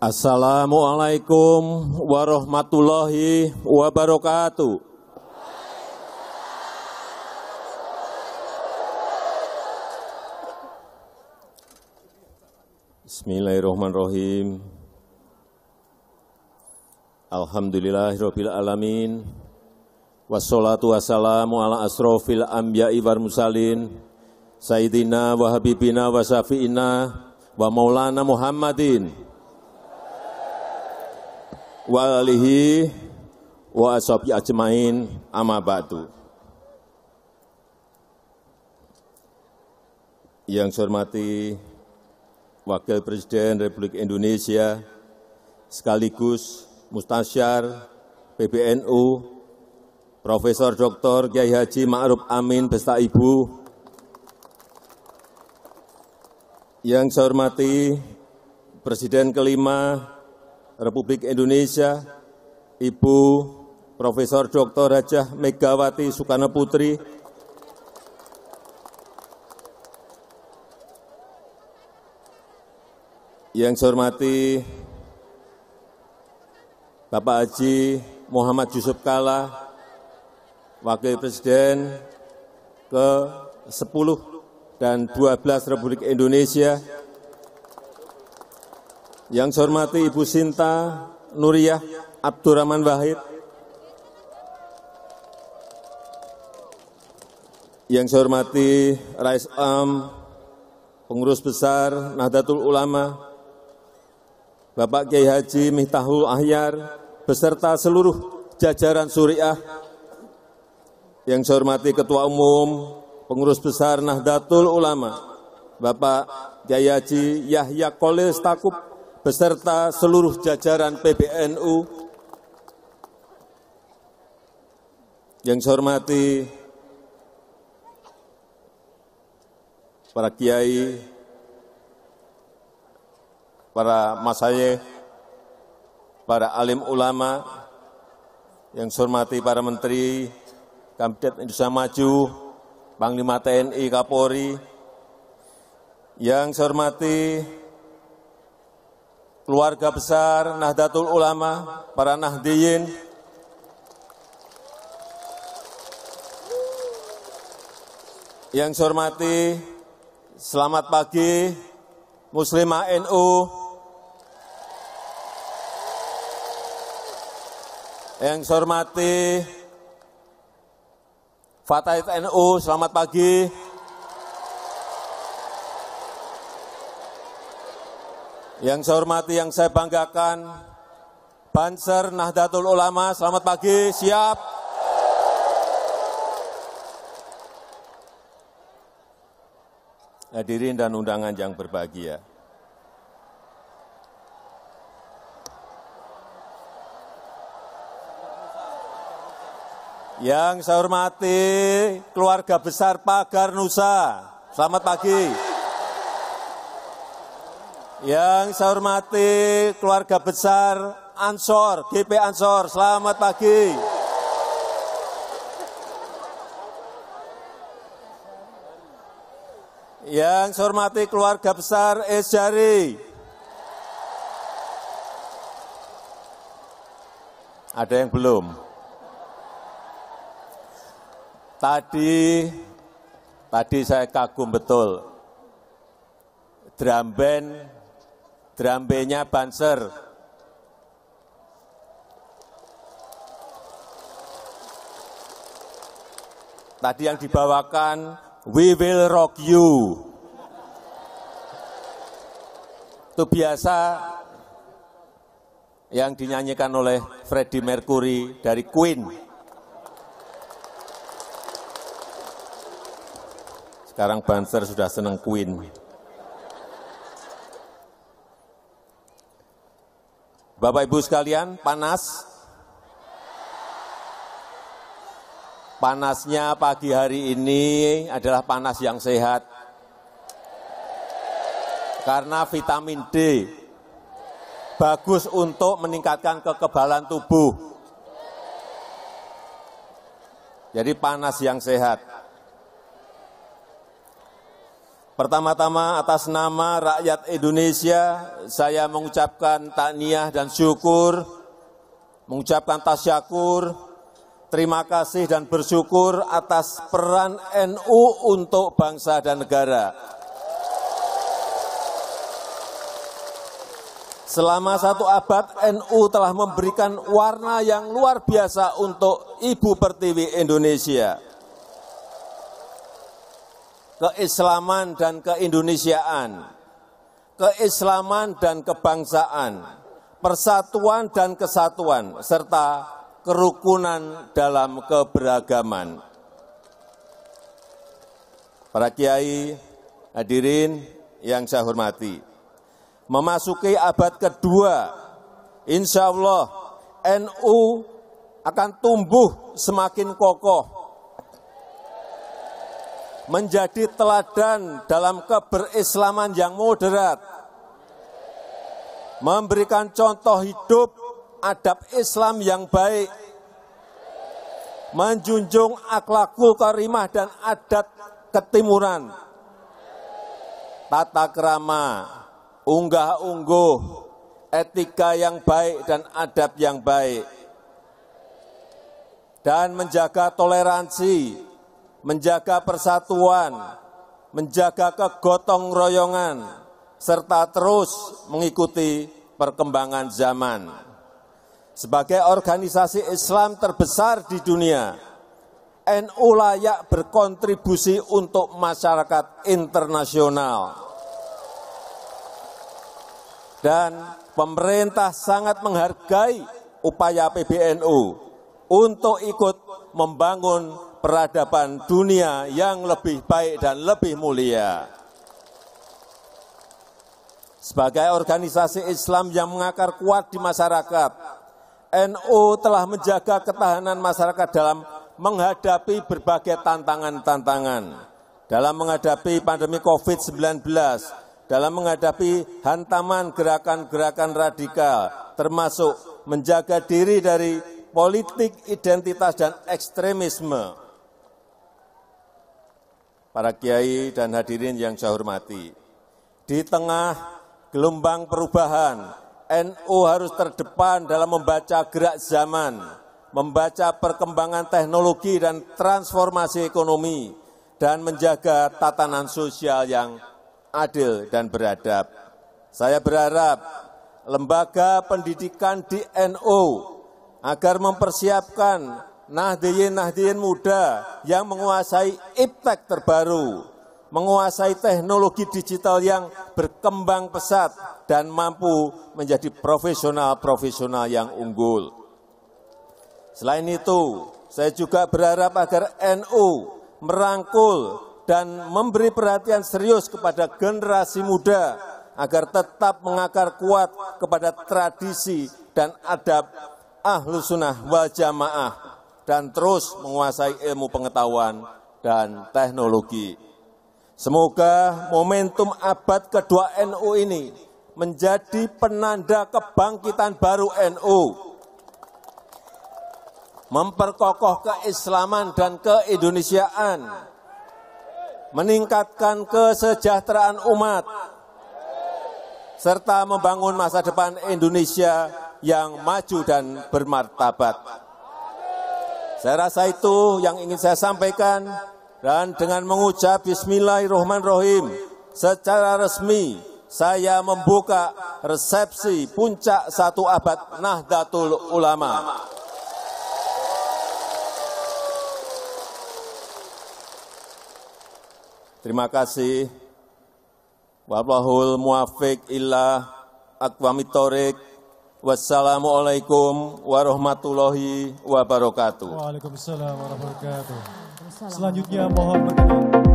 Assalamualaikum warahmatullahi wabarakatuh. Bismillahirrahmanirrahim. Alhamdulillahirabbil alamin. Wassalatu wassalamu ala asrofil anbiya'i wal mursalin sayyidina wa habibina wa syafi'ina wa maulana Muhammadin Walihi wa asabi ajmain amma ba'du. Yang saya hormati Wakil Presiden Republik Indonesia sekaligus Mustasyar PBNU Profesor Dr. Kiai Haji Ma'ruf Amin beserta Ibu Yang saya hormati Presiden kelima Republik Indonesia, Ibu Profesor Dr. Rajah Megawati Sukarno Putri, yang saya hormati Bapak Haji Muhammad Yusuf Kala, Wakil Presiden ke-10 dan 12 Republik Indonesia, yang saya hormati Ibu Sinta Nuriyah Abdurrahman Wahid. Yang saya hormati Rais Am, Pengurus Besar Nahdlatul Ulama, Bapak Kiai Haji Miftahul Ahyar, beserta seluruh jajaran Suriah. Yang saya hormati Ketua Umum Pengurus Besar Nahdlatul Ulama, Bapak Kiai Haji Yahya Kolis beserta seluruh jajaran PBNU, yang saya hormati para kiai, para masaye, para alim ulama, yang saya hormati para menteri, Kabinet Indonesia Maju, Panglima TNI, Kapolri, yang saya hormati keluarga besar Nahdlatul Ulama, para Nahdiyin, yang saya hormati, selamat pagi, Muslimah NU, yang saya hormati, Fatahit NU, selamat pagi, Yang saya hormati, yang saya banggakan, Banser Nahdlatul Ulama, selamat pagi, siap. Hadirin dan undangan yang berbahagia. Yang saya hormati keluarga besar Pagar Nusa, selamat pagi. Yang saya hormati keluarga besar Ansor, GP Ansor, selamat pagi. Yang saya hormati keluarga besar Esjari. Ada yang belum? Tadi tadi saya kagum betul. Drum band drambenya nya Banser. Tadi yang dibawakan We Will Rock You. Itu biasa yang dinyanyikan oleh Freddie Mercury dari Queen. Sekarang Banser sudah senang Queen. Bapak Ibu sekalian, panas. Panasnya pagi hari ini adalah panas yang sehat. Karena vitamin D bagus untuk meningkatkan kekebalan tubuh. Jadi panas yang sehat. Pertama-tama atas nama rakyat Indonesia, saya mengucapkan takniah dan syukur, mengucapkan tasyakur, terima kasih dan bersyukur atas peran NU untuk bangsa dan negara. Selama satu abad, NU telah memberikan warna yang luar biasa untuk Ibu Pertiwi Indonesia keislaman dan keindonesiaan, keislaman dan kebangsaan, persatuan dan kesatuan, serta kerukunan dalam keberagaman. Para kiai, hadirin yang saya hormati, memasuki abad kedua, insya Allah NU akan tumbuh semakin kokoh, menjadi teladan dalam keberislaman yang moderat, memberikan contoh hidup adab Islam yang baik, menjunjung akhlakul karimah dan adat ketimuran, tata kerama, unggah-ungguh, etika yang baik dan adab yang baik, dan menjaga toleransi, menjaga persatuan, menjaga kegotong royongan, serta terus mengikuti perkembangan zaman. Sebagai organisasi Islam terbesar di dunia, NU layak berkontribusi untuk masyarakat internasional. Dan pemerintah sangat menghargai upaya PBNU untuk ikut membangun peradaban dunia yang lebih baik dan lebih mulia. Sebagai organisasi Islam yang mengakar kuat di masyarakat, NU telah menjaga ketahanan masyarakat dalam menghadapi berbagai tantangan-tantangan, dalam menghadapi pandemi COVID-19, dalam menghadapi hantaman gerakan-gerakan radikal, termasuk menjaga diri dari politik identitas dan ekstremisme, para kiai dan hadirin yang saya hormati. Di tengah gelombang perubahan, NU harus terdepan dalam membaca gerak zaman, membaca perkembangan teknologi dan transformasi ekonomi, dan menjaga tatanan sosial yang adil dan beradab. Saya berharap lembaga pendidikan di NU agar mempersiapkan nahdiyin-nahdiyin muda yang menguasai iptek terbaru, menguasai teknologi digital yang berkembang pesat dan mampu menjadi profesional-profesional yang unggul. Selain itu, saya juga berharap agar NU merangkul dan memberi perhatian serius kepada generasi muda agar tetap mengakar kuat kepada tradisi dan adab ahlus sunnah wal jamaah dan terus menguasai ilmu pengetahuan dan teknologi. Semoga momentum abad kedua NU ini menjadi penanda kebangkitan baru NU, memperkokoh keislaman dan keindonesiaan, meningkatkan kesejahteraan umat, serta membangun masa depan Indonesia yang maju dan bermartabat. Saya rasa itu yang ingin saya sampaikan dan dengan mengucap bismillahirrahmanirrahim secara resmi saya membuka resepsi puncak satu abad Nahdlatul Ulama. Terima kasih. Waalaikumsalam. illa Wassalamualaikum warahmatullahi wabarakatuh. Waalaikumsalam warahmatullahi wabarakatuh. Selanjutnya mohon berkenan.